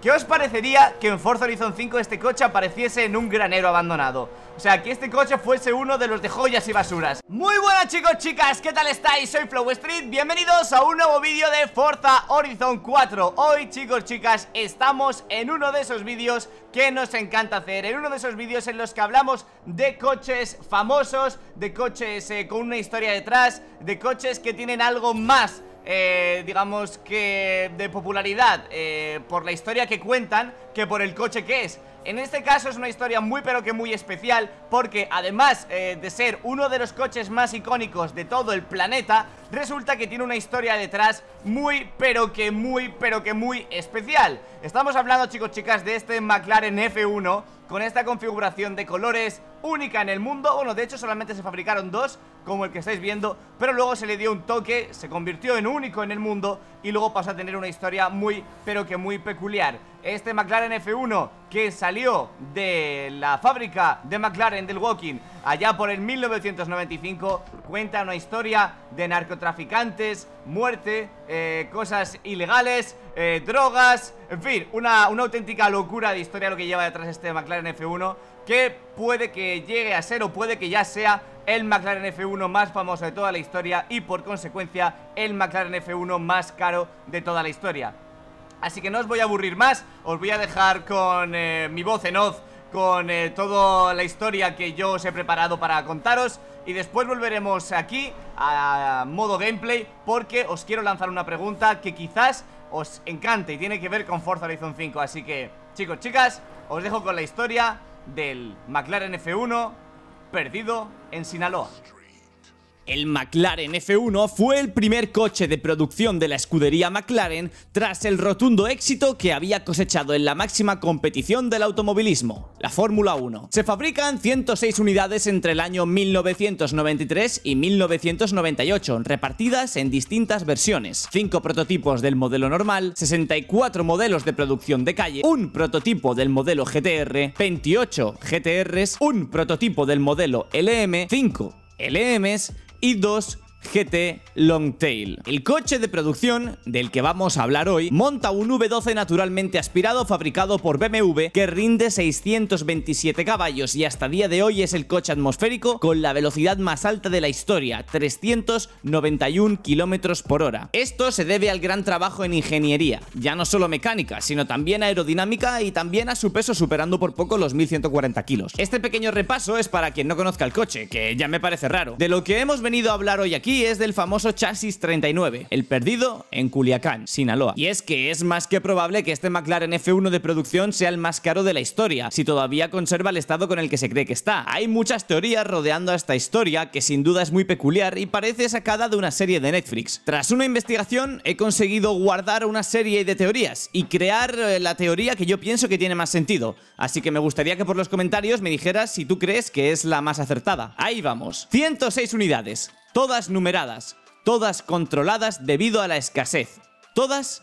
¿Qué os parecería que en Forza Horizon 5 este coche apareciese en un granero abandonado? O sea, que este coche fuese uno de los de joyas y basuras Muy buenas chicos, chicas, ¿qué tal estáis? Soy Flow Street, bienvenidos a un nuevo vídeo de Forza Horizon 4 Hoy chicos, chicas, estamos en uno de esos vídeos que nos encanta hacer En uno de esos vídeos en los que hablamos de coches famosos De coches eh, con una historia detrás De coches que tienen algo más eh, digamos que de popularidad eh, por la historia que cuentan que por el coche que es en este caso es una historia muy pero que muy especial porque además eh, de ser uno de los coches más icónicos de todo el planeta, resulta que tiene una historia detrás muy pero que muy pero que muy especial. Estamos hablando chicos chicas de este McLaren F1 con esta configuración de colores única en el mundo Bueno, de hecho solamente se fabricaron dos, como el que estáis viendo Pero luego se le dio un toque, se convirtió en único en el mundo Y luego pasó a tener una historia muy, pero que muy peculiar este McLaren F1 que salió de la fábrica de McLaren del Walking allá por el 1995 cuenta una historia de narcotraficantes, muerte, eh, cosas ilegales, eh, drogas, en fin, una, una auténtica locura de historia lo que lleva detrás este McLaren F1 que puede que llegue a ser o puede que ya sea el McLaren F1 más famoso de toda la historia y por consecuencia el McLaren F1 más caro de toda la historia. Así que no os voy a aburrir más Os voy a dejar con eh, mi voz en off Con eh, toda la historia que yo os he preparado para contaros Y después volveremos aquí a modo gameplay Porque os quiero lanzar una pregunta que quizás os encante Y tiene que ver con Forza Horizon 5 Así que chicos, chicas, os dejo con la historia del McLaren F1 perdido en Sinaloa el McLaren F1 fue el primer coche de producción de la escudería McLaren tras el rotundo éxito que había cosechado en la máxima competición del automovilismo, la Fórmula 1. Se fabrican 106 unidades entre el año 1993 y 1998, repartidas en distintas versiones, 5 prototipos del modelo normal, 64 modelos de producción de calle, un prototipo del modelo GTR, 28 GTRs, un prototipo del modelo LM, 5 LMs y dos GT Longtail. El coche de producción del que vamos a hablar hoy monta un V12 naturalmente aspirado fabricado por BMW que rinde 627 caballos y hasta día de hoy es el coche atmosférico con la velocidad más alta de la historia, 391 km por hora. Esto se debe al gran trabajo en ingeniería, ya no solo mecánica, sino también aerodinámica y también a su peso superando por poco los 1140 kilos. Este pequeño repaso es para quien no conozca el coche, que ya me parece raro. De lo que hemos venido a hablar hoy aquí es del famoso chasis 39, el perdido en Culiacán, Sinaloa. Y es que es más que probable que este McLaren F1 de producción sea el más caro de la historia, si todavía conserva el estado con el que se cree que está. Hay muchas teorías rodeando a esta historia, que sin duda es muy peculiar y parece sacada de una serie de Netflix. Tras una investigación, he conseguido guardar una serie de teorías y crear eh, la teoría que yo pienso que tiene más sentido. Así que me gustaría que por los comentarios me dijeras si tú crees que es la más acertada. Ahí vamos. 106 unidades todas numeradas, todas controladas debido a la escasez, todas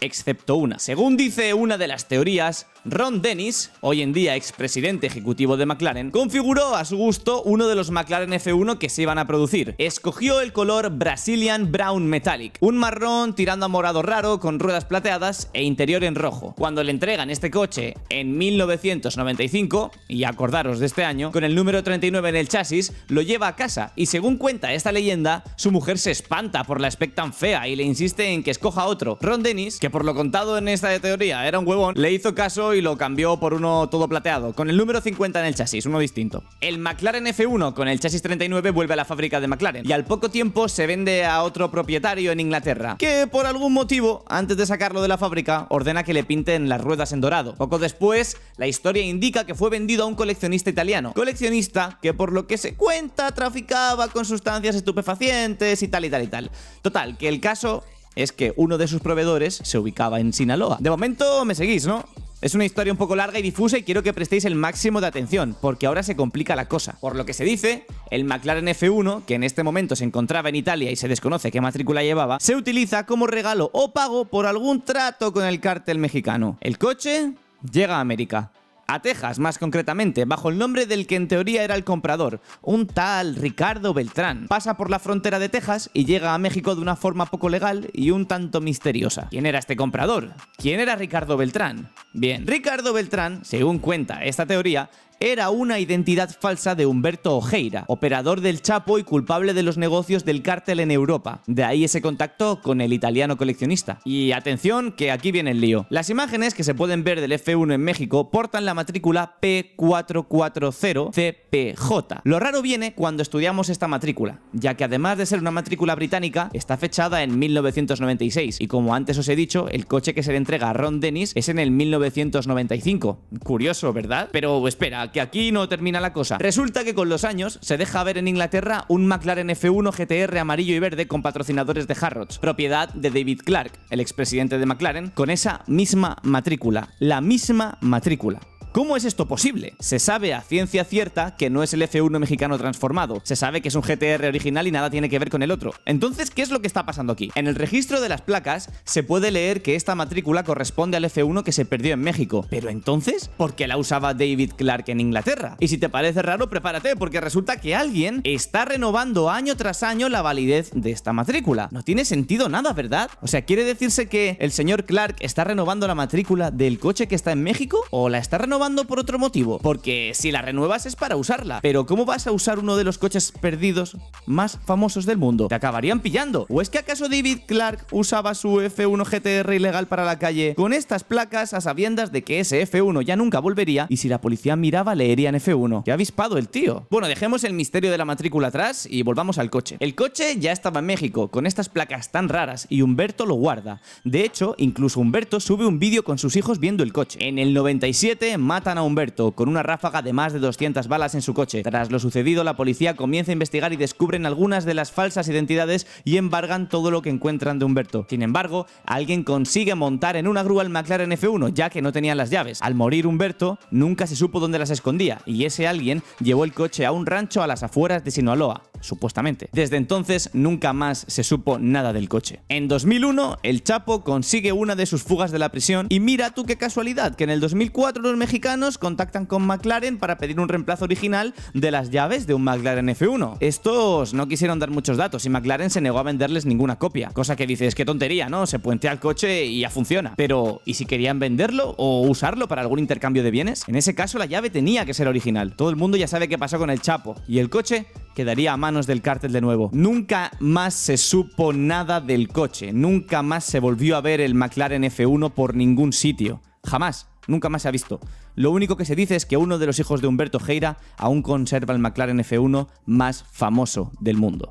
excepto una. Según dice una de las teorías, Ron Dennis, hoy en día expresidente ejecutivo de McLaren, configuró a su gusto uno de los McLaren F1 que se iban a producir. Escogió el color Brazilian Brown Metallic, un marrón tirando a morado raro con ruedas plateadas e interior en rojo. Cuando le entregan este coche en 1995, y acordaros de este año, con el número 39 en el chasis, lo lleva a casa y según cuenta esta leyenda, su mujer se espanta por la spec tan fea y le insiste en que escoja otro. Ron Dennis, que por lo contado en esta teoría era un huevón, le hizo caso y lo cambió por uno todo plateado, con el número 50 en el chasis, uno distinto. El McLaren F1 con el chasis 39 vuelve a la fábrica de McLaren y al poco tiempo se vende a otro propietario en Inglaterra, que por algún motivo, antes de sacarlo de la fábrica, ordena que le pinten las ruedas en dorado. Poco después, la historia indica que fue vendido a un coleccionista italiano, coleccionista que por lo que se cuenta traficaba con sustancias estupefacientes y tal y tal y tal. Total, que el caso es que uno de sus proveedores se ubicaba en Sinaloa. De momento me seguís, ¿no? Es una historia un poco larga y difusa y quiero que prestéis el máximo de atención, porque ahora se complica la cosa. Por lo que se dice, el McLaren F1, que en este momento se encontraba en Italia y se desconoce qué matrícula llevaba, se utiliza como regalo o pago por algún trato con el cártel mexicano. El coche llega a América a Texas más concretamente, bajo el nombre del que en teoría era el comprador, un tal Ricardo Beltrán. Pasa por la frontera de Texas y llega a México de una forma poco legal y un tanto misteriosa. ¿Quién era este comprador? ¿Quién era Ricardo Beltrán? Bien, Ricardo Beltrán, según cuenta esta teoría, era una identidad falsa de Humberto Ojeira, operador del Chapo y culpable de los negocios del cártel en Europa. De ahí ese contacto con el italiano coleccionista. Y atención, que aquí viene el lío. Las imágenes que se pueden ver del F1 en México portan la matrícula P440CPJ. Lo raro viene cuando estudiamos esta matrícula, ya que además de ser una matrícula británica, está fechada en 1996 y como antes os he dicho, el coche que se le entrega a Ron Dennis es en el 1995. Curioso, ¿verdad? Pero espera, que aquí no termina la cosa. Resulta que con los años se deja ver en Inglaterra un McLaren F1 GTR amarillo y verde con patrocinadores de Harrods, propiedad de David Clark, el expresidente de McLaren, con esa misma matrícula, la misma matrícula. ¿Cómo es esto posible? Se sabe a ciencia cierta que no es el F1 mexicano transformado, se sabe que es un GTR original y nada tiene que ver con el otro. Entonces, ¿qué es lo que está pasando aquí? En el registro de las placas se puede leer que esta matrícula corresponde al F1 que se perdió en México, pero entonces, ¿por qué la usaba David Clark en Inglaterra? Y si te parece raro, prepárate, porque resulta que alguien está renovando año tras año la validez de esta matrícula. No tiene sentido nada, ¿verdad? O sea, ¿quiere decirse que el señor Clark está renovando la matrícula del coche que está en México? ¿O la está renovando por otro motivo, porque si la renuevas es para usarla. Pero ¿cómo vas a usar uno de los coches perdidos más famosos del mundo? Te acabarían pillando. ¿O es que acaso David Clark usaba su F1 GTR ilegal para la calle con estas placas a sabiendas de que ese F1 ya nunca volvería y si la policía miraba leerían F1? ¡Qué avispado el tío! Bueno, dejemos el misterio de la matrícula atrás y volvamos al coche. El coche ya estaba en México con estas placas tan raras y Humberto lo guarda. De hecho, incluso Humberto sube un vídeo con sus hijos viendo el coche. En el 97, matan a Humberto con una ráfaga de más de 200 balas en su coche. Tras lo sucedido, la policía comienza a investigar y descubren algunas de las falsas identidades y embargan todo lo que encuentran de Humberto. Sin embargo, alguien consigue montar en una grúa el McLaren F1, ya que no tenían las llaves. Al morir Humberto, nunca se supo dónde las escondía, y ese alguien llevó el coche a un rancho a las afueras de Sinaloa supuestamente. Desde entonces nunca más se supo nada del coche. En 2001, el Chapo consigue una de sus fugas de la prisión y mira tú qué casualidad que en el 2004 los mexicanos contactan con McLaren para pedir un reemplazo original de las llaves de un McLaren F1. Estos no quisieron dar muchos datos y McLaren se negó a venderles ninguna copia, cosa que dices, qué tontería, ¿no? Se puentea el coche y ya funciona. Pero, ¿y si querían venderlo o usarlo para algún intercambio de bienes? En ese caso la llave tenía que ser original. Todo el mundo ya sabe qué pasó con el Chapo y el coche quedaría a manos del cártel de nuevo. Nunca más se supo nada del coche, nunca más se volvió a ver el McLaren F1 por ningún sitio. Jamás, nunca más se ha visto. Lo único que se dice es que uno de los hijos de Humberto Geira aún conserva el McLaren F1 más famoso del mundo.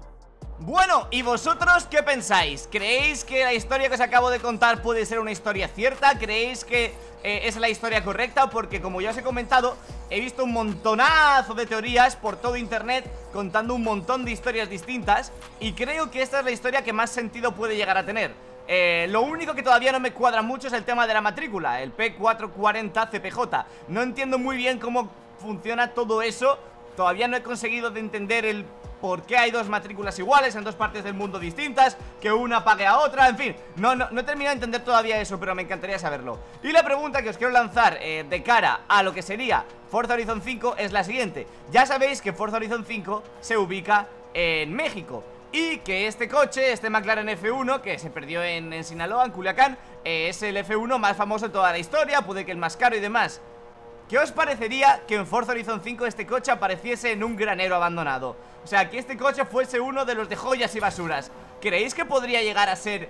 Bueno, ¿y vosotros qué pensáis? ¿Creéis que la historia que os acabo de contar puede ser una historia cierta? ¿Creéis que eh, es la historia correcta? Porque como ya os he comentado, he visto un montonazo de teorías por todo internet contando un montón de historias distintas y creo que esta es la historia que más sentido puede llegar a tener. Eh, lo único que todavía no me cuadra mucho es el tema de la matrícula, el P440 CPJ. No entiendo muy bien cómo funciona todo eso Todavía no he conseguido de entender el por qué hay dos matrículas iguales en dos partes del mundo distintas, que una pague a otra, en fin, no, no, he terminado de entender todavía eso, pero me encantaría saberlo. Y la pregunta que os quiero lanzar eh, de cara a lo que sería Forza Horizon 5 es la siguiente. Ya sabéis que Forza Horizon 5 se ubica en México. Y que este coche, este McLaren F1 Que se perdió en, Sinaloa, en Culiacán eh, Es el F1 más famoso de toda la historia Puede que el más caro y demás ¿Qué os parecería que en Forza Horizon 5 este coche apareciese en un granero abandonado? O sea, que este coche fuese uno de los de joyas y basuras ¿Creéis que podría llegar a ser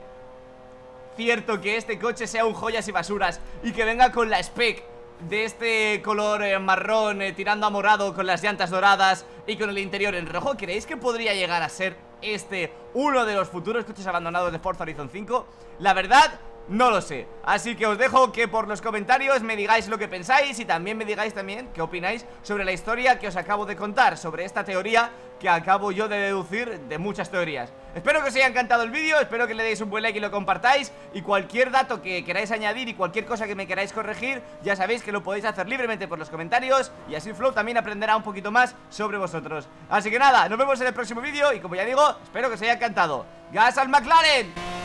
cierto que este coche sea un joyas y basuras y que venga con la spec de este color eh, marrón eh, tirando a morado con las llantas doradas y con el interior en rojo? ¿Creéis que podría llegar a ser este uno de los futuros coches abandonados de Forza Horizon 5? La verdad, no lo sé, así que os dejo que por los comentarios me digáis lo que pensáis y también me digáis también qué opináis sobre la historia que os acabo de contar, sobre esta teoría que acabo yo de deducir de muchas teorías. Espero que os haya encantado el vídeo, espero que le deis un buen like y lo compartáis y cualquier dato que queráis añadir y cualquier cosa que me queráis corregir, ya sabéis que lo podéis hacer libremente por los comentarios y así Flow también aprenderá un poquito más sobre vosotros. Así que nada, nos vemos en el próximo vídeo y como ya digo, espero que os haya encantado. ¡Gas al McLaren!